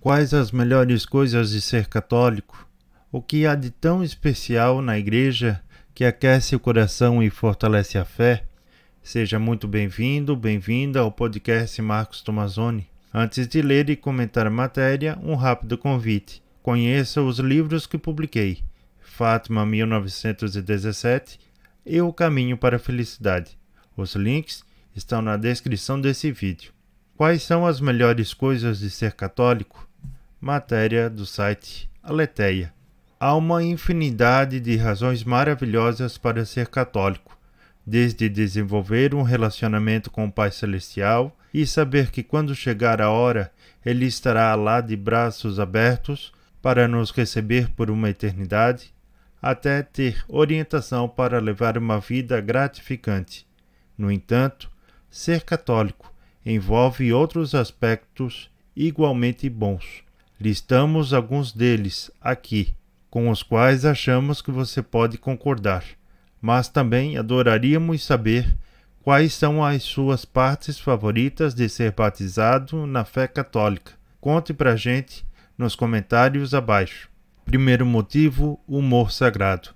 Quais as melhores coisas de ser católico? O que há de tão especial na Igreja que aquece o coração e fortalece a fé? Seja muito bem-vindo, bem-vinda ao podcast Marcos Tomazoni. Antes de ler e comentar a matéria, um rápido convite. Conheça os livros que publiquei. Fátima 1917 e O Caminho para a Felicidade. Os links estão na descrição desse vídeo. Quais são as melhores coisas de ser católico? Matéria do site Aleteia. Há uma infinidade de razões maravilhosas para ser católico, desde desenvolver um relacionamento com o Pai Celestial e saber que quando chegar a hora, ele estará lá de braços abertos para nos receber por uma eternidade, até ter orientação para levar uma vida gratificante. No entanto, ser católico envolve outros aspectos igualmente bons Listamos alguns deles aqui, com os quais achamos que você pode concordar, mas também adoraríamos saber quais são as suas partes favoritas de ser batizado na fé católica. Conte a gente nos comentários abaixo. Primeiro motivo: humor sagrado.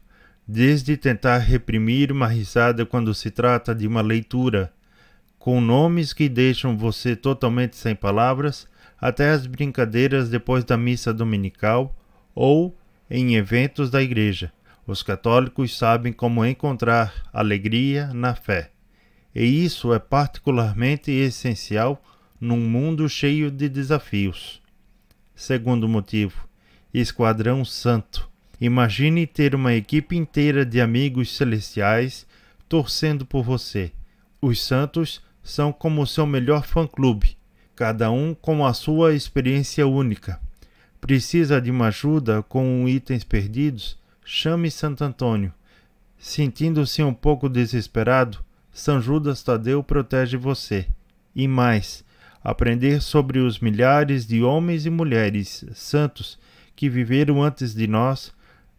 Desde tentar reprimir uma risada quando se trata de uma leitura com nomes que deixam você totalmente sem palavras, até as brincadeiras depois da missa dominical ou em eventos da igreja. Os católicos sabem como encontrar alegria na fé. E isso é particularmente essencial num mundo cheio de desafios. Segundo motivo, Esquadrão Santo. Imagine ter uma equipe inteira de amigos celestiais torcendo por você. Os santos são como seu melhor fã-clube, cada um com a sua experiência única. Precisa de uma ajuda com itens perdidos? Chame Santo Antônio. Sentindo-se um pouco desesperado, São Judas Tadeu protege você. E mais, aprender sobre os milhares de homens e mulheres santos que viveram antes de nós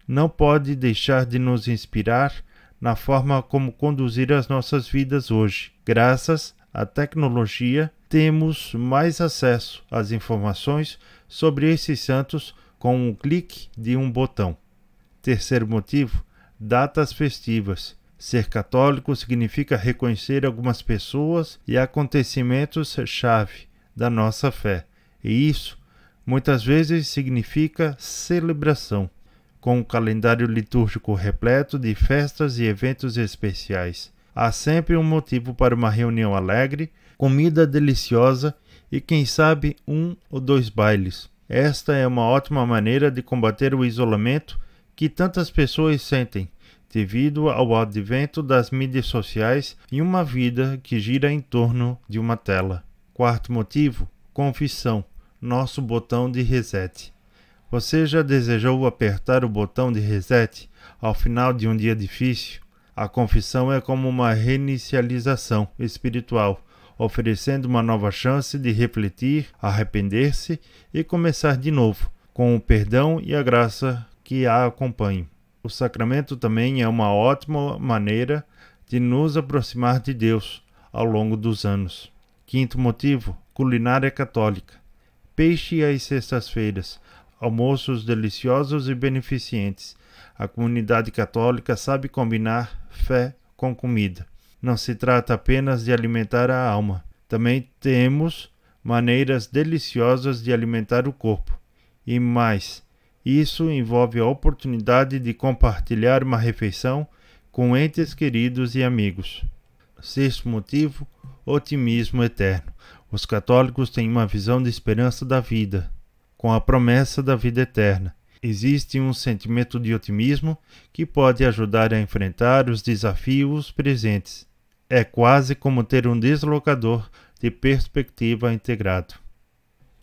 não pode deixar de nos inspirar na forma como conduzir as nossas vidas hoje, graças a tecnologia, temos mais acesso às informações sobre esses santos com um clique de um botão. Terceiro motivo: datas festivas. Ser católico significa reconhecer algumas pessoas e acontecimentos-chave da nossa fé, e isso muitas vezes significa celebração, com um calendário litúrgico repleto de festas e eventos especiais. Há sempre um motivo para uma reunião alegre, comida deliciosa e, quem sabe, um ou dois bailes. Esta é uma ótima maneira de combater o isolamento que tantas pessoas sentem devido ao advento das mídias sociais e uma vida que gira em torno de uma tela. Quarto motivo: confissão, nosso botão de reset. Você já desejou apertar o botão de reset ao final de um dia difícil? A confissão é como uma reinicialização espiritual, oferecendo uma nova chance de refletir, arrepender-se e começar de novo, com o perdão e a graça que a acompanham. O sacramento também é uma ótima maneira de nos aproximar de Deus ao longo dos anos. Quinto motivo: culinária católica. Peixe às sextas-feiras, almoços deliciosos e beneficentes. A comunidade católica sabe combinar fé com comida. Não se trata apenas de alimentar a alma, também temos maneiras deliciosas de alimentar o corpo. E mais, isso envolve a oportunidade de compartilhar uma refeição com entes queridos e amigos. Sexto motivo: otimismo eterno. Os católicos têm uma visão de esperança da vida, com a promessa da vida eterna. Existe um sentimento de otimismo que pode ajudar a enfrentar os desafios presentes. É quase como ter um deslocador de perspectiva integrado.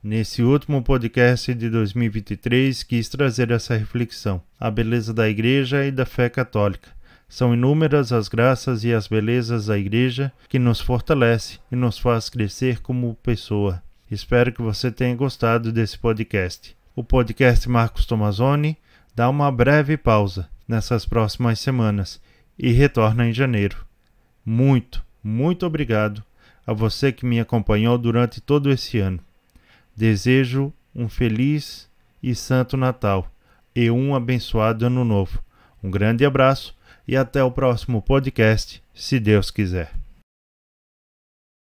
Nesse último podcast de 2023, quis trazer essa reflexão: a beleza da Igreja e da fé católica. São inúmeras as graças e as belezas da Igreja que nos fortalece e nos faz crescer como pessoa. Espero que você tenha gostado desse podcast. O podcast Marcos Tomazoni dá uma breve pausa nessas próximas semanas e retorna em janeiro. Muito, muito obrigado a você que me acompanhou durante todo esse ano. Desejo um feliz e santo Natal e um abençoado Ano Novo. Um grande abraço e até o próximo podcast, se Deus quiser.